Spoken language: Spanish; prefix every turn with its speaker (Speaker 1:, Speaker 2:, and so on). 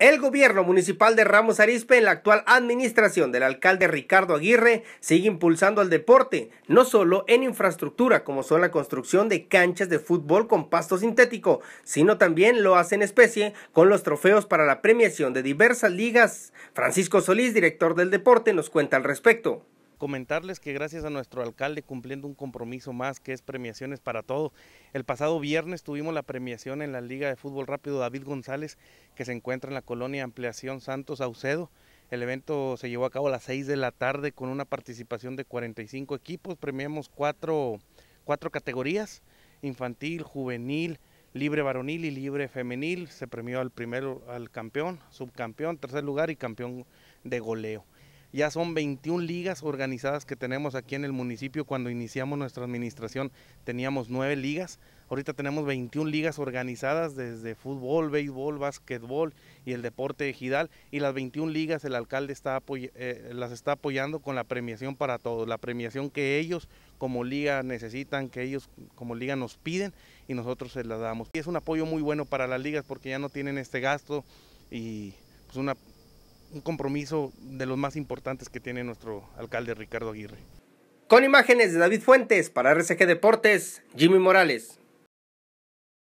Speaker 1: El gobierno municipal de Ramos Arizpe en la actual administración del alcalde Ricardo Aguirre sigue impulsando al deporte, no solo en infraestructura como son la construcción de canchas de fútbol con pasto sintético, sino también lo hace en especie con los trofeos para la premiación de diversas ligas. Francisco Solís, director del deporte,
Speaker 2: nos cuenta al respecto comentarles que gracias a nuestro alcalde cumpliendo un compromiso más que es premiaciones para todos. El pasado viernes tuvimos la premiación en la Liga de Fútbol Rápido David González que se encuentra en la colonia Ampliación Santos Aucedo. El evento se llevó a cabo a las 6 de la tarde con una participación de 45 equipos. Premiamos cuatro, cuatro categorías, infantil, juvenil, libre varonil y libre femenil. Se premió al primero, al campeón, subcampeón, tercer lugar y campeón de goleo. Ya son 21 ligas organizadas que tenemos aquí en el municipio. Cuando iniciamos nuestra administración teníamos 9 ligas. Ahorita tenemos 21 ligas organizadas desde fútbol, béisbol, básquetbol y el deporte Gidal. Y las 21 ligas el alcalde está eh, las está apoyando con la premiación para todos, la premiación que ellos como liga necesitan, que ellos como liga nos piden y nosotros se la damos. Y es un apoyo muy bueno para las ligas porque ya no tienen este gasto y pues una un compromiso de los más importantes que tiene nuestro alcalde Ricardo Aguirre. Con imágenes de David Fuentes para RCG
Speaker 1: Deportes, Jimmy Morales.